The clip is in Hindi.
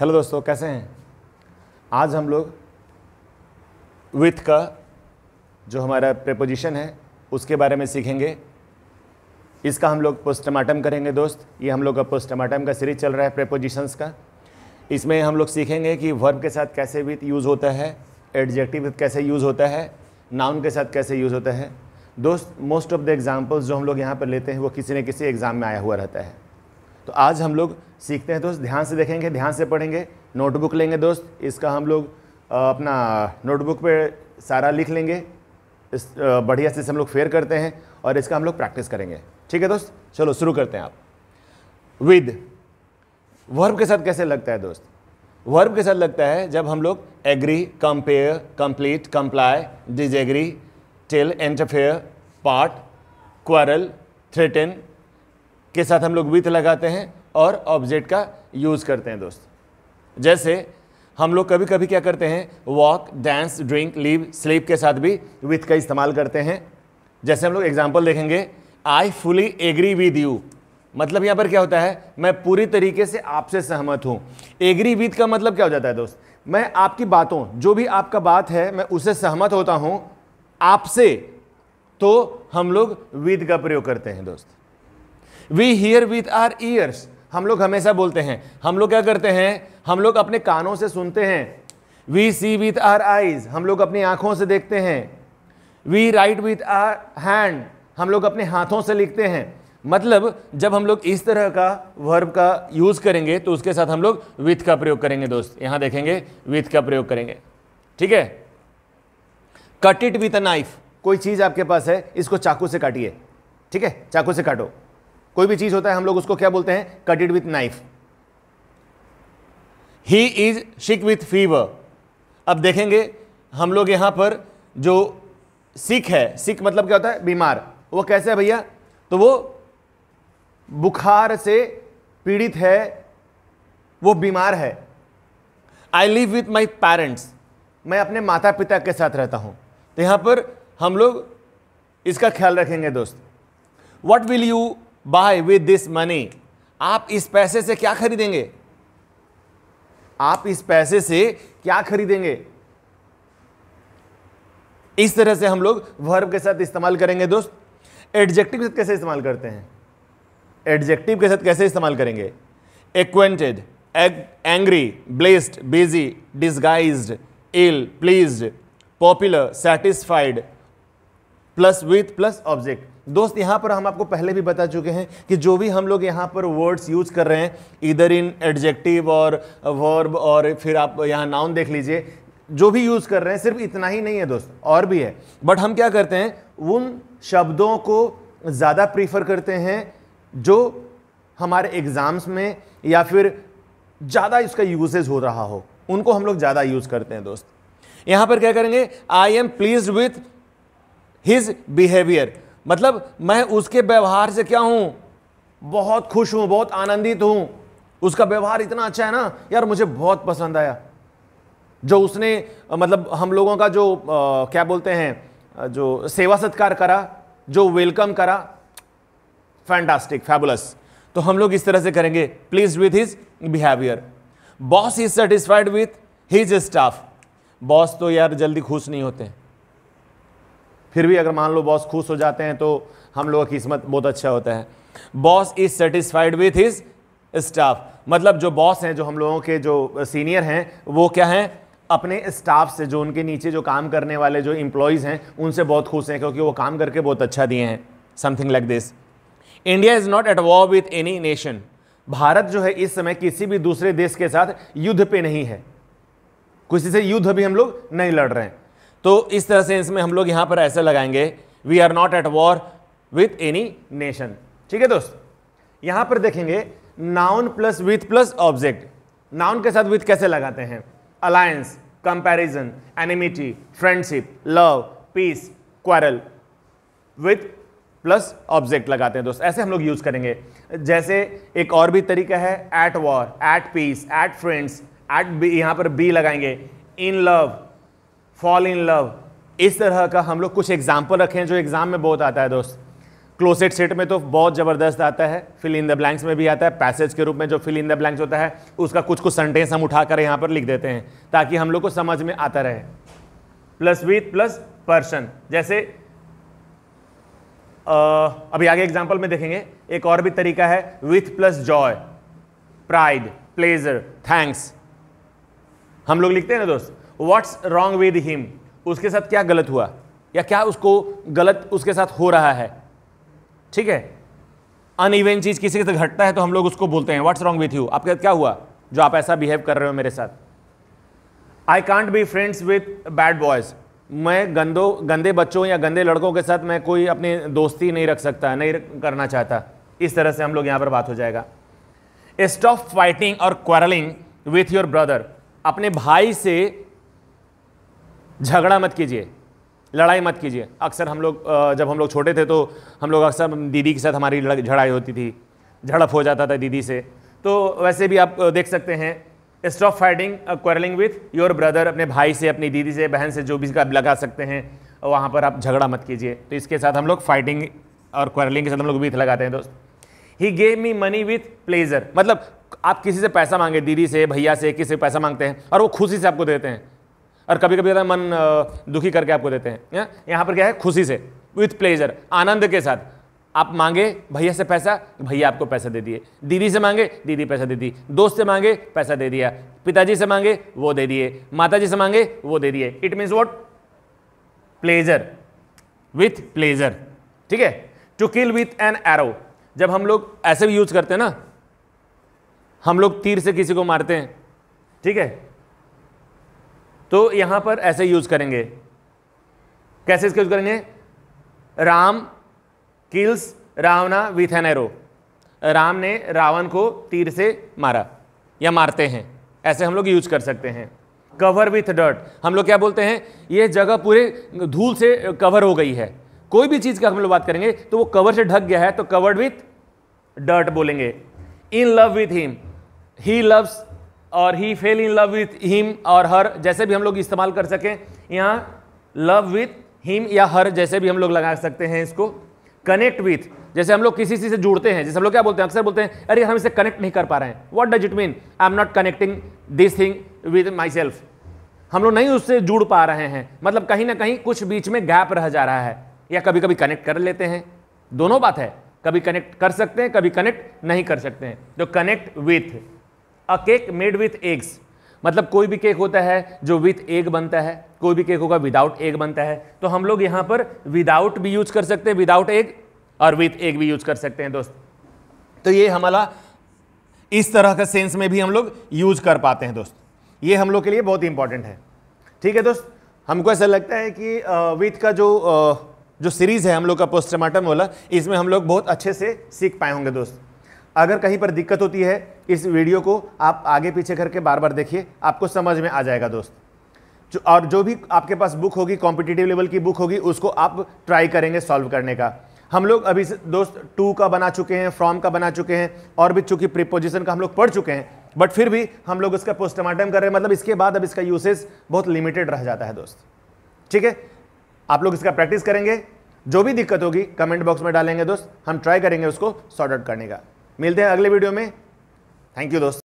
हेलो दोस्तों कैसे हैं आज हम लोग विथ का जो हमारा प्रपोजिशन है उसके बारे में सीखेंगे इसका हम लोग पोस्टमार्टम करेंगे दोस्त ये हम लोग का पोस्टमार्टम का सीरीज चल रहा है प्रपोजिशंस का इसमें हम लोग सीखेंगे कि वर्ब के साथ कैसे विथ यूज़ होता है एडजेक्टिव विथ कैसे यूज़ होता है नाउन के साथ कैसे यूज़ होता है दोस्त मोस्ट ऑफ द एग्जाम्पल्स जो हम लोग यहाँ पर लेते हैं वो किसी न किसी एग्ज़ाम में आया हुआ रहता है तो आज हम लोग सीखते हैं दोस्त ध्यान से देखेंगे ध्यान से पढ़ेंगे नोटबुक लेंगे दोस्त इसका हम लोग अपना नोटबुक पे सारा लिख लेंगे इस बढ़िया से हम लोग फेयर करते हैं और इसका हम लोग प्रैक्टिस करेंगे ठीक है दोस्त चलो शुरू करते हैं आप विद वर्ब के साथ कैसे लगता है दोस्त वर्ब के साथ लगता है जब हम लोग agree compare complete comply disagree till interfere part quarrel threaten के साथ हम लोग विथ लगाते हैं और ऑब्जेक्ट का यूज़ करते हैं दोस्त जैसे हम लोग कभी कभी क्या करते हैं walk dance drink live sleep के साथ भी विथ का इस्तेमाल करते हैं जैसे हम लोग एग्जाम्पल देखेंगे I fully agree with you मतलब यहाँ पर क्या होता है मैं पूरी तरीके से आपसे सहमत हूँ एग्री विद का मतलब क्या हो जाता है दोस्त मैं आपकी बातों जो भी आपका बात है मैं उसे सहमत होता हूँ आपसे तो हम लोग विद का प्रयोग करते हैं दोस्त we hear with our ears हम लोग हमेशा बोलते हैं हम लोग क्या करते हैं हम लोग अपने कानों से सुनते हैं we see with our eyes हम लोग अपनी आंखों से देखते हैं we write with our hand हम लोग अपने हाथों से लिखते हैं मतलब जब हम लोग इस तरह का वर्ब का यूज़ करेंगे तो उसके साथ हम लोग विथ का प्रयोग करेंगे दोस्त यहां देखेंगे विथ का प्रयोग करेंगे ठीक है cut it with a knife कोई चीज़ आपके पास है इसको चाकू से काटिए ठीक है चाकू से काटो कोई भी चीज होता है हम लोग उसको क्या बोलते हैं cut it with knife he is sick with fever अब देखेंगे हम लोग यहां पर जो सिख है सिख मतलब क्या होता है बीमार वो कैसे है भैया तो वो बुखार से पीड़ित है वो बीमार है I live with my parents मैं अपने माता पिता के साथ रहता हूं तो यहां पर हम लोग इसका ख्याल रखेंगे दोस्त what will you buy with this money आप इस पैसे से क्या खरीदेंगे आप इस पैसे से क्या खरीदेंगे इस तरह से हम लोग वर्ब के साथ इस्तेमाल करेंगे दोस्त एडजेक्टिव के साथ कैसे इस्तेमाल करते हैं एडजेक्टिव के साथ कैसे इस्तेमाल करेंगे acquainted angry blessed busy disguise ill pleased popular satisfied plus with plus object दोस्त यहाँ पर हम आपको पहले भी बता चुके हैं कि जो भी हम लोग यहाँ पर वर्ड्स यूज कर रहे हैं इधर इन एडजेक्टिव और वर्ब और फिर आप यहाँ नाउन देख लीजिए जो भी यूज़ कर रहे हैं सिर्फ इतना ही नहीं है दोस्त और भी है बट हम क्या करते हैं उन शब्दों को ज़्यादा प्रीफर करते हैं जो हमारे एग्ज़ाम्स में या फिर ज़्यादा इसका यूजेज हो रहा हो उनको हम लोग ज़्यादा यूज़ करते हैं दोस्त यहाँ पर क्या करेंगे I am pleased with his behaviour मतलब मैं उसके व्यवहार से क्या हूं बहुत खुश हूं बहुत आनंदित हूं उसका व्यवहार इतना अच्छा है ना यार मुझे बहुत पसंद आया जो उसने मतलब हम लोगों का जो आ, क्या बोलते हैं जो सेवा सत्कार करा जो वेलकम करा फैंटास्टिक फैबुलस तो हम लोग इस तरह से करेंगे pleased with his behaviour boss is satisfied with his staff boss तो यार जल्दी खुश नहीं होते हैं फिर भी अगर मान लो बॉस खुश हो जाते हैं तो हम लोगों की किस्मत बहुत अच्छा होता है boss is satisfied with his staff मतलब जो बॉस हैं जो हम लोगों के जो सीनियर हैं वो क्या हैं अपने स्टाफ से जो उनके नीचे जो काम करने वाले जो इम्प्लॉयज़ हैं उनसे बहुत खुश हैं क्योंकि वो काम करके बहुत अच्छा दिए हैं something like this India is not at war with any nation भारत जो है इस समय किसी भी दूसरे देश के साथ युद्ध पे नहीं है किसी से युद्ध अभी हम लोग नहीं लड़ रहे हैं तो इस तरह से इसमें हम लोग यहां पर ऐसे लगाएंगे we are not at war with any nation ठीक है दोस्त यहां पर देखेंगे noun plus with plus object noun के साथ विथ कैसे लगाते हैं alliance comparison enmity friendship love peace quarrel with plus object लगाते हैं दोस्त ऐसे हम लोग यूज़ करेंगे जैसे एक और भी तरीका है at war at peace at friends at B पर बी लगाएंगे in love fall in love इस तरह का हम लोग कुछ एग्जाम्पल रखें जो एग्ज़ाम में बहुत आता है दोस्त क्लोसेट सेट में तो बहुत ज़बरदस्त आता है फिल इन द ब्लैंक्स में भी आता है पैसेज के रूप में जो फिल इन द ब्लैंक्स होता है उसका कुछ कुछ सेंटेंस हम उठाकर यहाँ पर लिख देते हैं ताकि हम लोग को समझ में आता रहे प्लस विथ प्लस पर्सन जैसे आ, अभी आगे एग्जाम्पल में देखेंगे एक और भी तरीका है with plus joy pride pleasure thanks हम लोग लिखते हैं ना दोस्त व्हाट्स रॉन्ग विद हिम उसके साथ क्या गलत हुआ या क्या उसको गलत उसके साथ हो रहा है ठीक है इवेंट चीज़ किसी के साथ घटता है तो हम लोग उसको बोलते हैं व्हाट्स रॉन्ग विथ यू आपके साथ क्या हुआ जो आप ऐसा बिहेव कर रहे हो मेरे साथ I can't be friends with bad boys मैं गंदो गंदे बच्चों या गंदे लड़कों के साथ मैं कोई अपनी दोस्ती नहीं रख सकता नहीं करना चाहता इस तरह से हम लोग यहाँ पर बात हो जाएगा स्टॉप फाइटिंग और क्वारलिंग विथ योर ब्रदर अपने भाई से झगड़ा मत कीजिए लड़ाई मत कीजिए अक्सर हम लोग जब हम लोग छोटे थे तो हम लोग अक्सर दीदी के साथ हमारी झड़ाई होती थी झड़प हो जाता था दीदी से तो वैसे भी आप देख सकते हैं stop fighting quarrelling with your brother अपने भाई से अपनी दीदी से बहन से जो भी आप लगा सकते हैं वहाँ पर आप झगड़ा मत कीजिए तो इसके साथ हम लोग फाइटिंग और क्वारलिंग के साथ हम लोग विथ लगाते हैं दोस्त he gave me money with pleasure मतलब आप किसी से पैसा मांगे दीदी से भैया से किसी से पैसा मांगते हैं और वो खुशी से आपको देते हैं और कभी कभी मन दुखी करके आपको देते हैं यहाँ पर क्या है खुशी से विथ प्लेजर आनंद के साथ आप मांगे भैया से पैसा तो भैया आपको पैसा दे दिए दीदी से मांगे दीदी पैसा दे दी दोस्त से मांगे पैसा दे दिया पिताजी से मांगे वो दे दिए माताजी से मांगे वो दे दिए it means what pleasure with pleasure ठीक है to kill with an arrow जब हम लोग ऐसे भी यूज करते हैं ना हम लोग तीर से किसी को मारते हैं ठीक है तो यहां पर ऐसे यूज़ करेंगे कैसे इसका यूज़ करेंगे Ram kills Ravana with an arrow Ram ने रावण को तीर से मारा या मारते हैं ऐसे हम लोग यूज कर सकते हैं कवर विथ डर्ट हम लोग क्या बोलते हैं ये जगह पूरे धूल से कवर हो गई है कोई भी चीज़ का हम लोग बात करेंगे तो वो कवर से ढक गया है तो कवर्ड विथ डर्ट बोलेंगे in love with him he loves और he fell in love with him और हर जैसे भी हम लोग इस्तेमाल कर सकें यहाँ लव विथ हिम या हर जैसे भी हम लोग लगा सकते हैं इसको कनेक्ट विथ जैसे हम लोग किसी चीज़ से जुड़ते हैं जैसे हम लोग क्या बोलते हैं अक्सर बोलते हैं अरे हम इसे कनेक्ट नहीं कर पा रहे हैं what does it mean I am not connecting this thing with myself हम लोग नहीं उससे जुड़ पा रहे हैं मतलब कहीं ना कहीं कुछ बीच में गैप रह जा रहा है या कभी कभी कनेक्ट कर लेते हैं दोनों बात है कभी कनेक्ट कर सकते हैं कभी कनेक्ट नहीं कर सकते हैं तो connect with a cake made with eggs मतलब कोई भी केक होता है जो विथ एग बनता है कोई भी केक होगा विदाउट एग बनता है तो हम लोग यहां पर विदाउट भी यूज कर सकते हैं विदाउट एग और विथ एग भी यूज कर सकते हैं दोस्त तो ये हमारा इस तरह का सेंस में भी हम लोग यूज कर पाते हैं दोस्त ये हम लोग के लिए बहुत इंपॉर्टेंट है ठीक है दोस्त हमको ऐसा लगता है कि विथ का जो जो सीरीज़ है हम लोग का पोस्टमार्टम वाला इसमें हम लोग बहुत अच्छे से सीख पाए होंगे दोस्त अगर कहीं पर दिक्कत होती है इस वीडियो को आप आगे पीछे करके बार बार देखिए आपको समझ में आ जाएगा दोस्त जो और जो भी आपके पास बुक होगी कॉम्पिटिटिव लेवल की बुक होगी उसको आप ट्राई करेंगे सॉल्व करने का हम लोग अभी दोस्त टू का बना चुके हैं फ्रॉम का बना चुके हैं और भी चूंकि प्रिपोजिशन का हम लोग पढ़ चुके हैं बट फिर भी हम लोग इसका पोस्टमार्टम कर रहे हैं मतलब इसके बाद अब इसका यूसेज बहुत लिमिटेड रह जाता है दोस्त ठीक है आप लोग इसका प्रैक्टिस करेंगे जो भी दिक्कत होगी कमेंट बॉक्स में डालेंगे दोस्त हम ट्राई करेंगे उसको सॉर्ट आउट करने का मिलते हैं अगले वीडियो में थैंक यू दोस्त